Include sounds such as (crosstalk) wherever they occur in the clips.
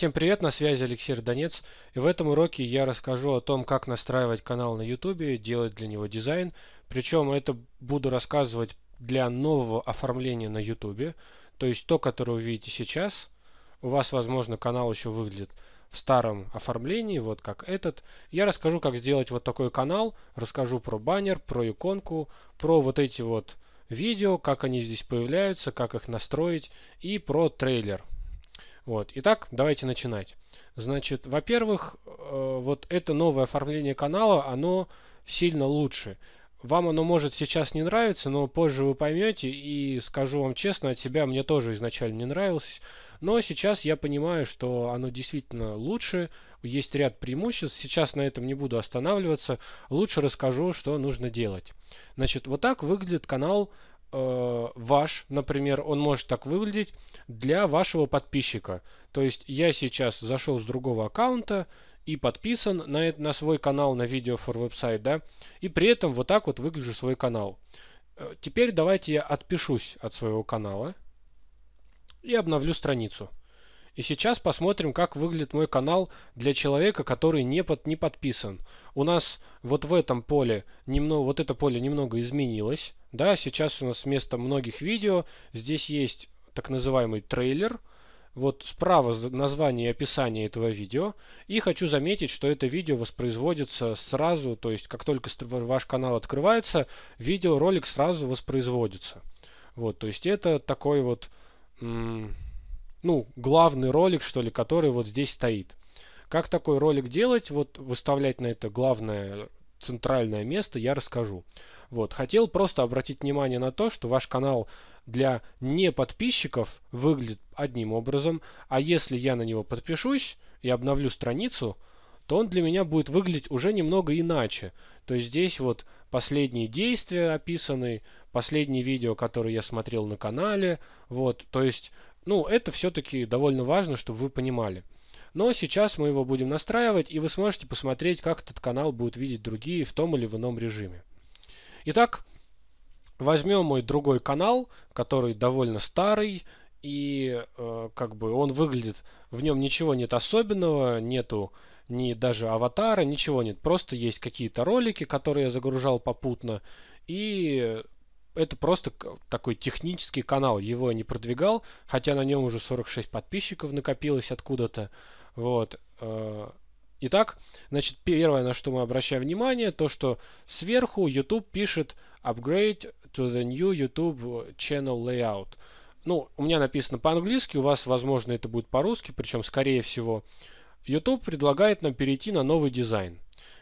Всем привет, на связи Алексей Донец, и в этом уроке я расскажу о том, как настраивать канал на YouTube, делать для него дизайн, причем это буду рассказывать для нового оформления на YouTube, то есть то, которое вы видите сейчас, у вас, возможно, канал еще выглядит в старом оформлении, вот как этот. Я расскажу, как сделать вот такой канал, расскажу про баннер, про иконку, про вот эти вот видео, как они здесь появляются, как их настроить и про трейлер. Вот. Итак, давайте начинать. Значит, во-первых, э, вот это новое оформление канала, оно сильно лучше. Вам оно может сейчас не нравиться, но позже вы поймете, и скажу вам честно, от себя мне тоже изначально не нравилось. Но сейчас я понимаю, что оно действительно лучше, есть ряд преимуществ, сейчас на этом не буду останавливаться, лучше расскажу, что нужно делать. Значит, вот так выглядит канал э, ваш, например, он может так выглядеть для вашего подписчика. То есть я сейчас зашел с другого аккаунта и подписан на, на свой канал, на видео for веб да, и при этом вот так вот выгляжу свой канал. Э, теперь давайте я отпишусь от своего канала и обновлю страницу. И сейчас посмотрим, как выглядит мой канал для человека, который не, под, не подписан. У нас вот в этом поле, немного, вот это поле немного изменилось. Да, сейчас у нас вместо многих видео здесь есть так называемый трейлер. Вот справа название и описание этого видео. И хочу заметить, что это видео воспроизводится сразу, то есть как только ваш канал открывается, видеоролик сразу воспроизводится. Вот, то есть это такой вот ну, главный ролик, что ли, который вот здесь стоит. Как такой ролик делать, вот выставлять на это главное центральное место, я расскажу. Вот, хотел просто обратить внимание на то, что ваш канал для не подписчиков выглядит одним образом, а если я на него подпишусь и обновлю страницу, то он для меня будет выглядеть уже немного иначе. То есть здесь вот последние действия описаны, последние видео, которые я смотрел на канале, вот, то есть ну, это все-таки довольно важно, чтобы вы понимали. Но сейчас мы его будем настраивать, и вы сможете посмотреть, как этот канал будут видеть другие в том или в ином режиме. Итак, возьмем мой другой канал, который довольно старый, и э, как бы он выглядит, в нем ничего нет особенного, нету ни даже аватара, ничего нет. Просто есть какие-то ролики, которые я загружал попутно, и это просто такой технический канал, его я не продвигал, хотя на нем уже 46 подписчиков накопилось откуда-то. Вот. Э, итак, значит, первое, на что мы обращаем внимание, то, что сверху YouTube пишет Upgrade to the new YouTube channel layout. Ну, у меня написано по-английски, у вас, возможно, это будет по-русски, причем, скорее всего, YouTube предлагает нам перейти на новый дизайн.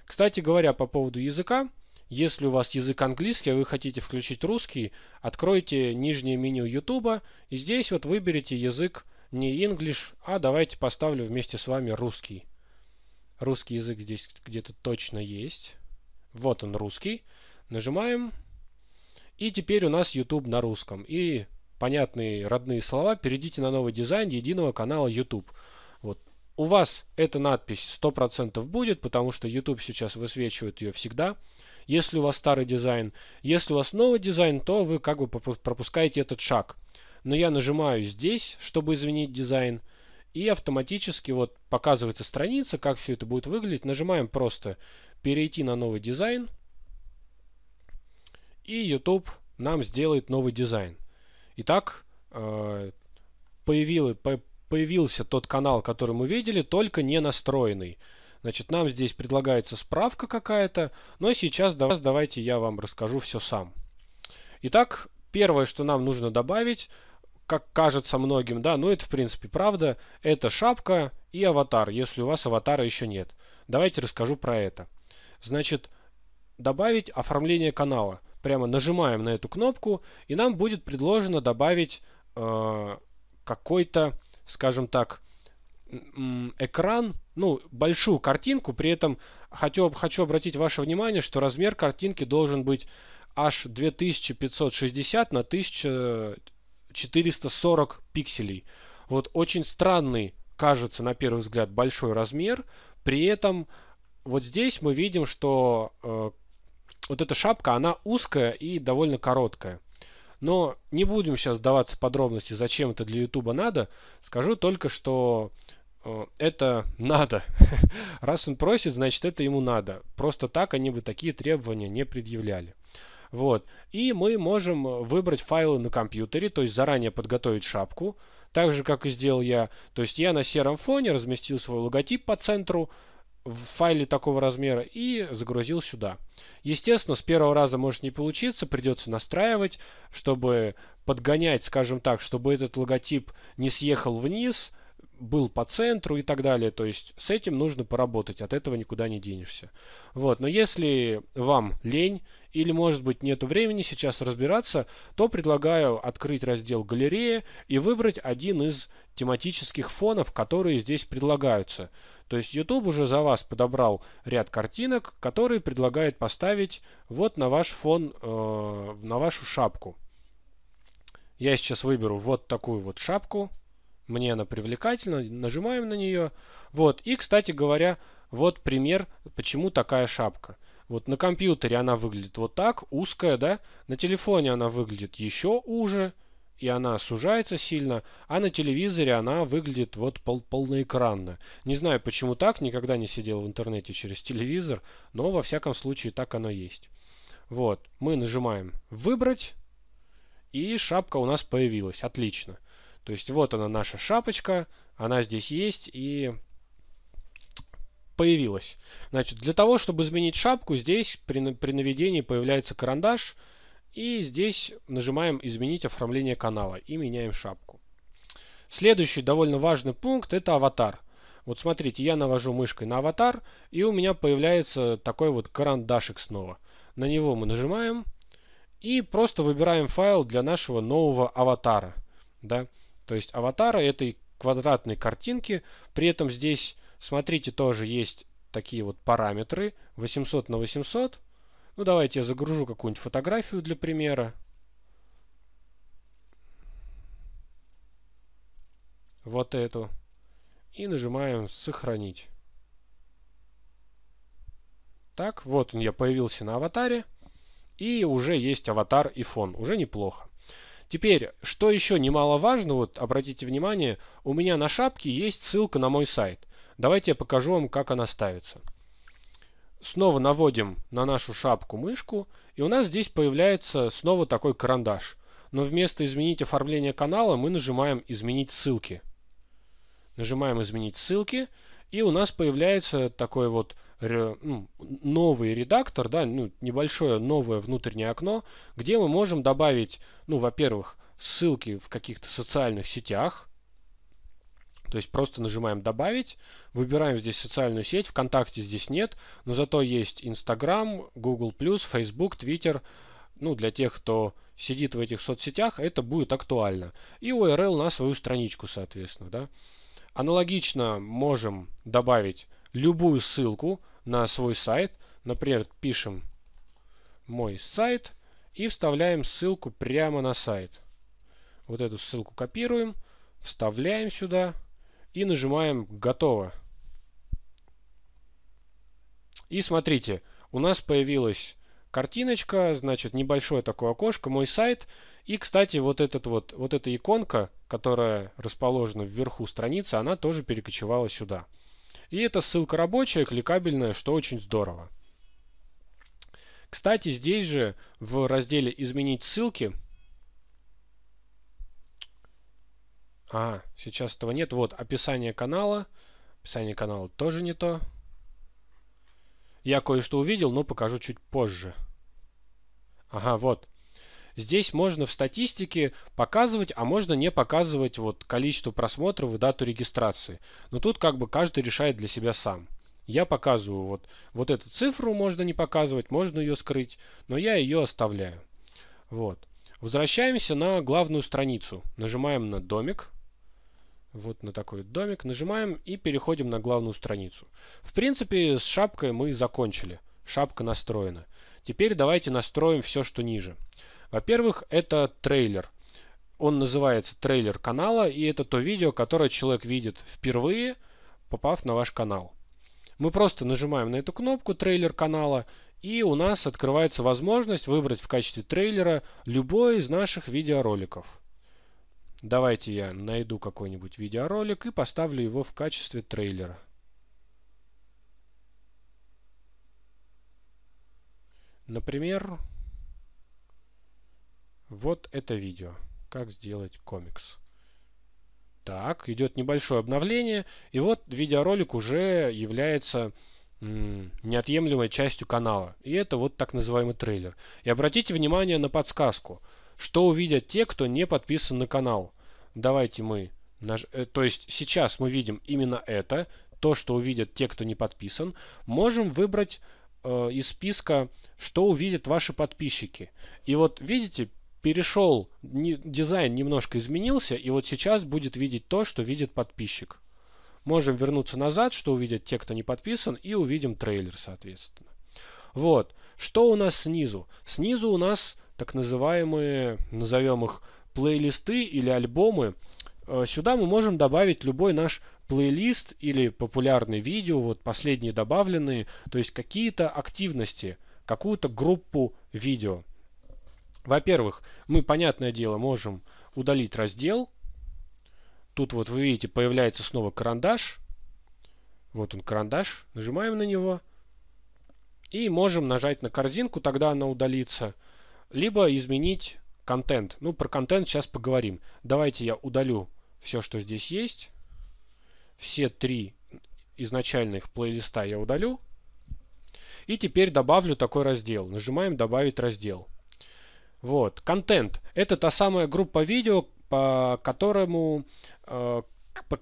Кстати говоря, по поводу языка, если у вас язык английский, а вы хотите включить русский, откройте нижнее меню YouTube, и здесь вот выберите язык не English, а давайте поставлю вместе с вами русский. Русский язык здесь где-то точно есть. Вот он, русский. Нажимаем. И теперь у нас YouTube на русском. И понятные родные слова, перейдите на новый дизайн единого канала YouTube. Вот. У вас эта надпись 100% будет, потому что YouTube сейчас высвечивает ее всегда. Если у вас старый дизайн, если у вас новый дизайн, то вы как бы пропускаете этот шаг. Но я нажимаю здесь, чтобы изменить дизайн, и автоматически вот показывается страница, как все это будет выглядеть. Нажимаем просто перейти на новый дизайн, и YouTube нам сделает новый дизайн. Итак, э, появился тот канал, который мы видели, только не настроенный. Значит, нам здесь предлагается справка какая-то, но ну, а сейчас давайте я вам расскажу все сам. Итак, первое, что нам нужно добавить, как кажется многим, да, но ну, это в принципе правда, это шапка и аватар, если у вас аватара еще нет. Давайте расскажу про это. Значит, добавить оформление канала. Прямо нажимаем на эту кнопку, и нам будет предложено добавить э, какой-то, скажем так, экран ну, большую картинку, при этом хочу, хочу обратить ваше внимание, что размер картинки должен быть аж 2560 на 1440 пикселей. Вот очень странный, кажется, на первый взгляд, большой размер. При этом вот здесь мы видим, что э, вот эта шапка, она узкая и довольно короткая. Но не будем сейчас даваться подробности, зачем это для YouTube надо. Скажу только, что Э, это надо. (laughs) Раз он просит, значит это ему надо. Просто так они бы такие требования не предъявляли. Вот. И мы можем э, выбрать файлы на компьютере, то есть заранее подготовить шапку, так же, как и сделал я. То есть я на сером фоне разместил свой логотип по центру в файле такого размера и загрузил сюда. Естественно, с первого раза может не получиться, придется настраивать, чтобы подгонять, скажем так, чтобы этот логотип не съехал вниз, был по центру и так далее. То есть с этим нужно поработать, от этого никуда не денешься. Вот, но если вам лень или, может быть, нету времени сейчас разбираться, то предлагаю открыть раздел «Галерея» и выбрать один из тематических фонов, которые здесь предлагаются. То есть YouTube уже за вас подобрал ряд картинок, которые предлагает поставить вот на ваш фон, э, на вашу шапку. Я сейчас выберу вот такую вот шапку. Мне она привлекательна, нажимаем на нее. Вот, и, кстати говоря, вот пример, почему такая шапка. Вот на компьютере она выглядит вот так, узкая, да? На телефоне она выглядит еще уже, и она сужается сильно, а на телевизоре она выглядит вот пол полноэкранно. Не знаю, почему так, никогда не сидел в интернете через телевизор, но во всяком случае так оно есть. Вот, мы нажимаем «Выбрать», и шапка у нас появилась. Отлично. То есть вот она наша шапочка, она здесь есть и появилась. Значит, для того, чтобы изменить шапку, здесь при, при наведении появляется карандаш, и здесь нажимаем «Изменить оформление канала» и меняем шапку. Следующий довольно важный пункт – это аватар. Вот смотрите, я навожу мышкой на аватар, и у меня появляется такой вот карандашик снова. На него мы нажимаем и просто выбираем файл для нашего нового аватара. Да? То есть аватара этой квадратной картинки. При этом здесь, смотрите, тоже есть такие вот параметры 800 на 800. Ну, давайте я загружу какую-нибудь фотографию для примера. Вот эту. И нажимаем «Сохранить». Так, вот он я появился на аватаре. И уже есть аватар и фон. Уже неплохо. Теперь, что еще немаловажно, вот обратите внимание, у меня на шапке есть ссылка на мой сайт. Давайте я покажу вам, как она ставится. Снова наводим на нашу шапку мышку, и у нас здесь появляется снова такой карандаш. Но вместо «Изменить оформление канала» мы нажимаем «Изменить ссылки». Нажимаем «Изменить ссылки», и у нас появляется такой вот ну, новый редактор, да, ну, небольшое новое внутреннее окно, где мы можем добавить, ну, во-первых, ссылки в каких-то социальных сетях. То есть просто нажимаем «Добавить», выбираем здесь социальную сеть, ВКонтакте здесь нет, но зато есть Инстаграм, Google+, Facebook, Twitter. Ну, для тех, кто сидит в этих соцсетях, это будет актуально. И URL на свою страничку, соответственно, да. Аналогично можем добавить любую ссылку на свой сайт. Например, пишем мой сайт и вставляем ссылку прямо на сайт. Вот эту ссылку копируем, вставляем сюда и нажимаем «Готово». И смотрите, у нас появилась картиночка, значит, небольшое такое окошко, мой сайт. И, кстати, вот, этот вот, вот эта иконка, которая расположена вверху страницы, она тоже перекочевала сюда. И эта ссылка рабочая, кликабельная, что очень здорово. Кстати, здесь же в разделе «Изменить ссылки» А, сейчас этого нет. Вот, описание канала. Описание канала тоже не то. Я кое-что увидел, но покажу чуть позже. Ага, вот. Здесь можно в статистике показывать, а можно не показывать вот количество просмотров и дату регистрации. Но тут как бы каждый решает для себя сам. Я показываю вот, вот эту цифру можно не показывать, можно ее скрыть, но я ее оставляю. Вот. Возвращаемся на главную страницу. Нажимаем на домик. Вот на такой домик. Нажимаем и переходим на главную страницу. В принципе, с шапкой мы закончили. Шапка настроена. Теперь давайте настроим все, что ниже. Во-первых, это трейлер. Он называется трейлер канала, и это то видео, которое человек видит впервые, попав на ваш канал. Мы просто нажимаем на эту кнопку трейлер канала, и у нас открывается возможность выбрать в качестве трейлера любой из наших видеороликов. Давайте я найду какой-нибудь видеоролик и поставлю его в качестве трейлера. Например, вот это видео. Как сделать комикс. Так, идет небольшое обновление. И вот видеоролик уже является неотъемлемой частью канала. И это вот так называемый трейлер. И обратите внимание на подсказку. Что увидят те, кто не подписан на канал. Давайте мы... Наж... Э, то есть сейчас мы видим именно это. То, что увидят те, кто не подписан. Можем выбрать э, из списка, что увидят ваши подписчики. И вот видите, перешел, не, дизайн немножко изменился, и вот сейчас будет видеть то, что видит подписчик. Можем вернуться назад, что увидят те, кто не подписан, и увидим трейлер, соответственно. Вот. Что у нас снизу? Снизу у нас так называемые, назовем их, плейлисты или альбомы. Э, сюда мы можем добавить любой наш плейлист или популярный видео, вот последние добавленные, то есть какие-то активности, какую-то группу видео. Во-первых, мы, понятное дело, можем удалить раздел. Тут вот вы видите, появляется снова карандаш. Вот он карандаш. Нажимаем на него. И можем нажать на корзинку, тогда она удалится. Либо изменить контент. Ну, про контент сейчас поговорим. Давайте я удалю все, что здесь есть. Все три изначальных плейлиста я удалю. И теперь добавлю такой раздел. Нажимаем «Добавить раздел». Вот, контент. Это та самая группа видео, по которому, э, по,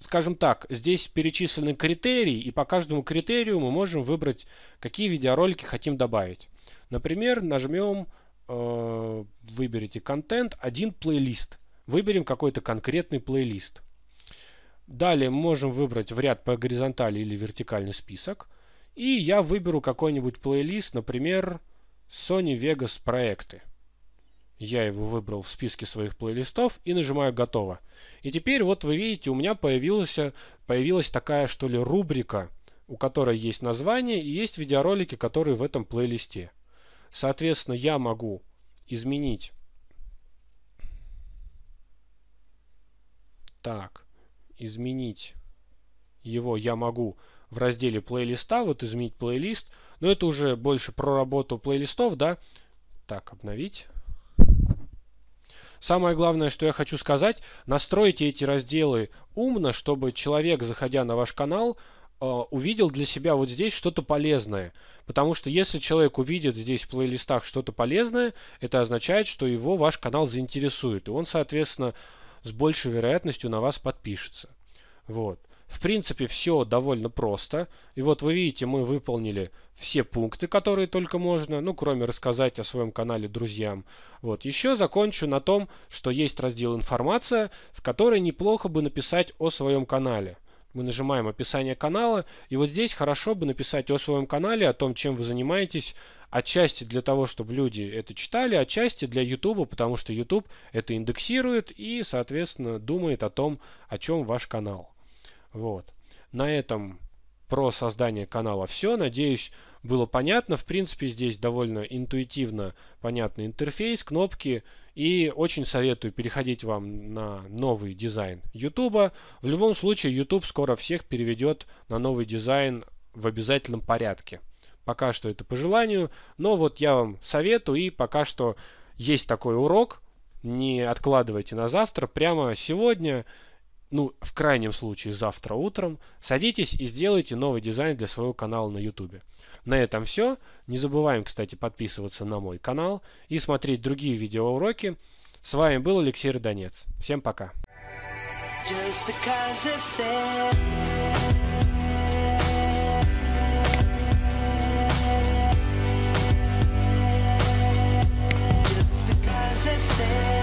скажем так, здесь перечислены критерии, и по каждому критерию мы можем выбрать, какие видеоролики хотим добавить. Например, нажмем, э, выберите контент, один плейлист. Выберем какой-то конкретный плейлист. Далее мы можем выбрать в ряд по горизонтали или вертикальный список. И я выберу какой-нибудь плейлист, например, э, Sony Vegas проекты. Я его выбрал в списке своих плейлистов и нажимаю «Готово». И теперь вот вы видите, у меня появилась, появилась такая, что ли, рубрика, у которой есть название и есть видеоролики, которые в этом плейлисте. Соответственно, я могу изменить. Так, изменить его я могу в разделе плейлиста, вот изменить плейлист – но ну, это уже больше про работу плейлистов, да. Так, обновить. Самое главное, что я хочу сказать, настройте эти разделы умно, чтобы человек, заходя на ваш канал, э, увидел для себя вот здесь что-то полезное. Потому что если человек увидит здесь в плейлистах что-то полезное, это означает, что его ваш канал заинтересует. И он, соответственно, с большей вероятностью на вас подпишется. Вот. В принципе, все довольно просто. И вот вы видите, мы выполнили все пункты, которые только можно, ну, кроме рассказать о своем канале друзьям. Вот, еще закончу на том, что есть раздел «Информация», в которой неплохо бы написать о своем канале. Мы нажимаем описание канала, и вот здесь хорошо бы написать о своем канале, о том, чем вы занимаетесь, отчасти для того, чтобы люди это читали, отчасти для YouTube, потому что YouTube это индексирует и, соответственно, думает о том, о чем ваш канал. Вот. На этом про создание канала все. Надеюсь, было понятно. В принципе, здесь довольно интуитивно понятный интерфейс, кнопки. И очень советую переходить вам на новый дизайн YouTube. В любом случае, YouTube скоро всех переведет на новый дизайн в обязательном порядке. Пока что это по желанию, но вот я вам советую, и пока что есть такой урок, не откладывайте на завтра, прямо сегодня ну, в крайнем случае завтра утром, садитесь и сделайте новый дизайн для своего канала на YouTube. На этом все. Не забываем, кстати, подписываться на мой канал и смотреть другие видеоуроки. С вами был Алексей Родонец. Всем пока. it's there.